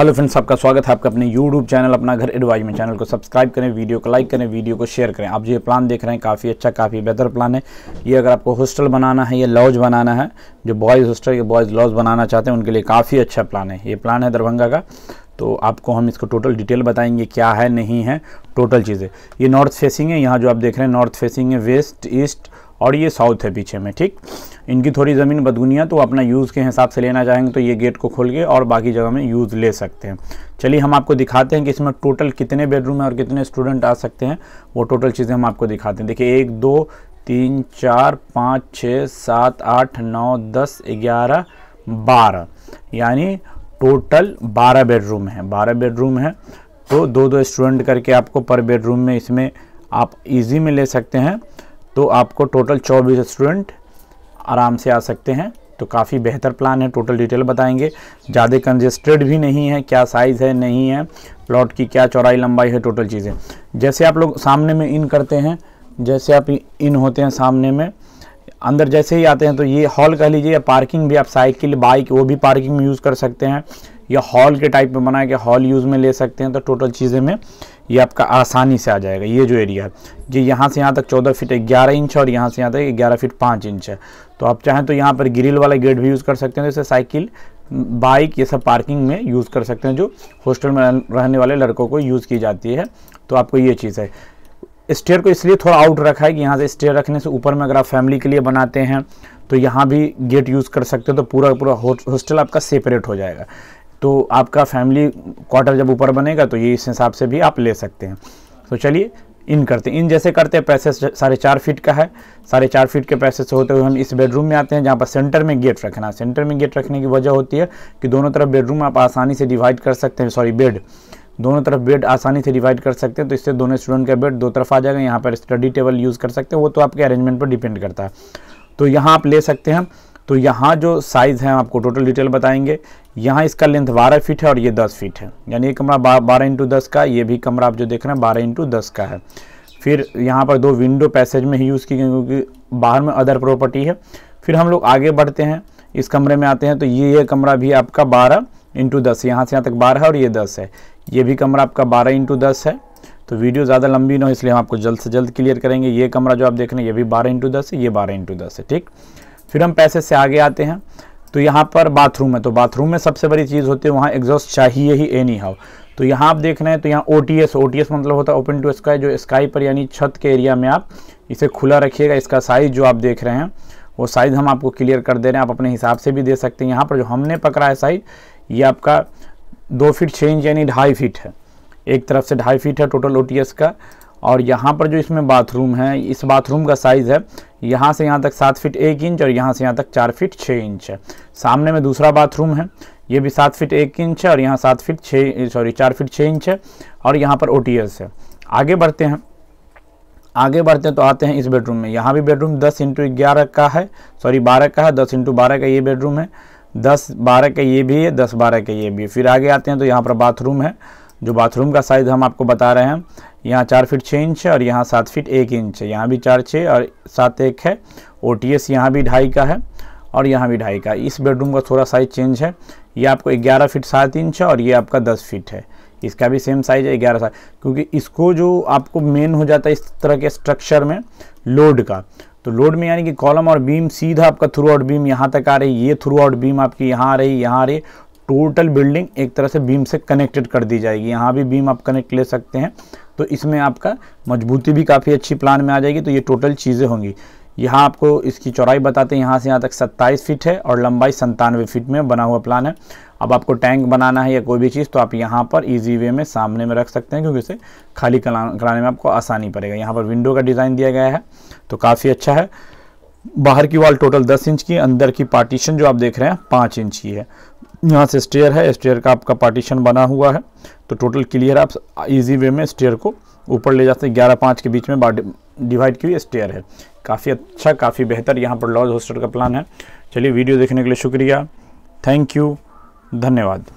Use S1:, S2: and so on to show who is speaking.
S1: hello friends आपका स्वागत है आपका अपने यूट्यूब चैनल अपना घर एडवाइज में चैनल को सब्सक्राइब करें वीडियो को लाइक करें वीडियो को शेयर करें आप जो ये प्लान देख रहे हैं काफ़ी अच्छा काफ़ी बेहतर प्लान है ये अगर आपको हॉस्टल बनाना है या लॉज बनाना है जो बॉयज़ हॉस्टल या बॉयज़ लॉज बनाना चाहते हैं उनके लिए काफ़ी अच्छा प्लान है ये प्लान है दरभंगा का तो आपको हम इसको टोटल डिटेल बताएंगे क्या है नहीं है टोटल चीज़ें ये नॉर्थ फेसिंग है यहाँ जो आप देख रहे हैं नॉर्थ फेसिंग है वेस्ट ईस्ट और ये साउथ है पीछे में ठीक इनकी थोड़ी ज़मीन बदगुनिया तो अपना यूज़ के हिसाब से लेना चाहेंगे तो ये गेट को खोल के और बाकी जगह में यूज़ ले सकते हैं चलिए हम आपको दिखाते हैं कि इसमें टोटल कितने बेडरूम है और कितने स्टूडेंट आ सकते हैं वो टोटल चीज़ें हम आपको दिखाते हैं देखिए एक दो तीन चार पाँच छः सात आठ नौ दस ग्यारह बारह यानी टोटल बारह बेडरूम है बारह बेडरूम है तो दो दो स्टूडेंट करके आपको पर बेडरूम में इसमें आप इजी में ले सकते हैं तो आपको टोटल चौबीस स्टूडेंट आराम से आ सकते हैं तो काफ़ी बेहतर प्लान है टोटल डिटेल बताएंगे ज़्यादा कंजेस्टेड भी नहीं है क्या साइज़ है नहीं है प्लॉट की क्या चौड़ाई लंबाई है टोटल चीज़ें जैसे आप लोग सामने में इन करते हैं जैसे आप इन होते हैं सामने में अंदर जैसे ही आते हैं तो ये हॉल कह लीजिए या पार्किंग भी आप साइकिल बाइक वो भी पार्किंग में यूज़ कर सकते हैं या हॉल के टाइप में बना के हॉल यूज़ में ले सकते हैं तो टोटल चीज़ें में ये आपका आसानी से आ जाएगा ये जो एरिया है जी यहाँ से यहाँ तक चौदह फीट ग्यारह इंच और यहाँ से यहाँ तक ग्यारह फीट पाँच इंच है तो आप चाहें तो यहाँ पर ग्रिल वाला गेट भी यूज़ कर सकते हैं जैसे साइकिल बाइक ये सब पार्किंग में यूज़ कर सकते हैं जो हॉस्टल में रहने वाले लड़कों को यूज़ की जाती है तो आपको ये चीज़ है स्टेयर को इसलिए थोड़ा आउट रखा है कि यहाँ से स्टेयर रखने से ऊपर में अगर आप फैमिली के लिए बनाते हैं तो यहाँ भी गेट यूज़ कर सकते हैं तो पूरा पूरा हॉस्टल आपका सेपरेट हो जाएगा तो आपका फैमिली क्वार्टर जब ऊपर बनेगा तो ये इस हिसाब से भी आप ले सकते हैं तो चलिए इन करते हैं इन जैसे करते हैं पैसे साढ़े चार फीट का है साढ़े चार फीट के पैसे से होते हुए हम इस बेडरूम में आते हैं जहाँ पर सेंटर में गेट रखना सेंटर में गेट रखने की वजह होती है कि दोनों तरफ बेडरूम आप आसानी से डिवाइड कर सकते हैं सॉरी बेड दोनों तरफ बेड आसानी से डिवाइड कर सकते हैं तो इससे दोनों स्टूडेंट का बेड दो तरफ आ जाएगा यहाँ पर स्टडी टेबल यूज़ कर सकते हैं वो तो आपके अरेंजमेंट पर डिपेंड करता है तो यहाँ आप ले सकते हैं तो यहाँ जो साइज़ है आपको टोटल डिटेल बताएंगे यहाँ इसका लेंथ 12 फीट है और ये 10 फीट है यानी ये कमरा 12 बारह इंटू दस का ये भी कमरा आप जो देख रहे हैं बारह इंटू दस का है फिर यहाँ पर दो विंडो पैसेज में ही यूज़ की गई क्योंकि बाहर में अदर प्रॉपर्टी है फिर हम लोग आगे बढ़ते हैं इस कमरे में आते हैं तो ये ये कमरा भी आपका बारह इंटू दस यहाँ से यहाँ तक बारह है और ये दस है ये भी कमरा आपका बारह इंटू दस है तो वीडियो ज़्यादा लंबी ना हो इसलिए हम आपको जल्द से जल्द क्लियर करेंगे ये कमरा जो आप देख रहे हैं ये भी बारह इंटू दस है ये बारह इंटू दस है ठीक फिर हम पैसे से आगे आते हैं तो यहाँ पर बाथरूम है तो बाथरूम में सबसे बड़ी चीज़ होती है वहाँ एग्जॉस्ट चाहिए ही एनी हाउ तो यहाँ आप देख रहे हैं तो यहाँ O T S O T S मतलब होता है ओपन टू स्काई जो स्काई पर यानी छत के एरिया में आप इसे खुला रखिएगा इसका साइज़ जो आप देख रहे हैं वो साइज़ हम आपको क्लियर कर दे रहे हैं आप अपने हिसाब से भी दे सकते हैं यहाँ पर जो हमने पकड़ा है साइज़ ये आपका दो फीट छः इंच यानी ढाई फीट है एक तरफ से ढाई फीट है टोटल ओ का और यहाँ पर जो इसमें बाथरूम है इस बाथरूम का साइज़ है यहाँ से यहाँ तक सात फीट एक इंच और यहाँ से यहाँ तक चार फीट छः इंच है सामने में दूसरा बाथरूम है ये भी सात फीट एक इंच है और यहाँ सात फीट छः सॉरी चार फीट छः इंच है और यहाँ पर ओ है आगे बढ़ते हैं आगे बढ़ते हैं तो आते हैं इस बेडरूम में यहाँ भी बेडरूम दस इंटू ग्यारह का है सॉरी बारह का है दस इंटू बारह का ये बेडरूम है दस बारह का ये भी है दस बारह का ये भी है फिर आगे आते हैं तो यहाँ पर बाथरूम है जो बाथरूम का साइज़ हम आपको बता रहे हैं यहाँ चार फीट छः इंच है और यहाँ सात फीट एक इंच है यहाँ भी चार छः और सात एक है ओ टी एस यहाँ भी ढाई का है और यहाँ भी ढाई का इस बेडरूम का थोड़ा साइज़ चेंज है ये आपको ग्यारह फीट सात इंच है और ये आपका दस फीट है इसका भी सेम साइज़ है ग्यारह साइज क्योंकि इसको जो आपको मेन हो जाता है इस तरह के स्ट्रक्चर में लोड का तो लोड में यानी कि कॉलम और बीम सीधा आपका थ्रू आउट बीम यहाँ तक आ रही है ये थ्रू आउट बीम आपकी यहाँ आ रही यहाँ आ रही टोटल बिल्डिंग एक तरह से बीम से कनेक्टेड कर दी जाएगी यहाँ भी बीम आप कनेक्ट ले सकते हैं तो इसमें आपका मजबूती भी काफ़ी अच्छी प्लान में आ जाएगी तो ये टोटल चीज़ें होंगी यहाँ आपको इसकी चौड़ाई बताते हैं यहाँ से यहाँ तक 27 फीट है और लंबाई संतानवे फीट में बना हुआ प्लान है अब आपको टैंक बनाना है या कोई भी चीज़ तो आप यहाँ पर इजी वे में सामने में रख सकते हैं क्योंकि इसे खाली कराने में आपको आसानी पड़ेगा यहाँ पर विंडो का डिज़ाइन दिया गया है तो काफ़ी अच्छा है बाहर की वॉल टोटल दस इंच की अंदर की पार्टीशन जो आप देख रहे हैं पाँच इंच की है यहाँ से स्टेयर है स्टेयर का आपका पार्टीशन बना हुआ है तो टोटल क्लियर आप इजी वे में स्टेयर को ऊपर ले जाते हैं ग्यारह पाँच के बीच में डिवाइड की हुई स्टेयर है काफ़ी अच्छा काफ़ी बेहतर यहाँ पर लॉज होस्टर का प्लान है चलिए वीडियो देखने के लिए शुक्रिया थैंक यू धन्यवाद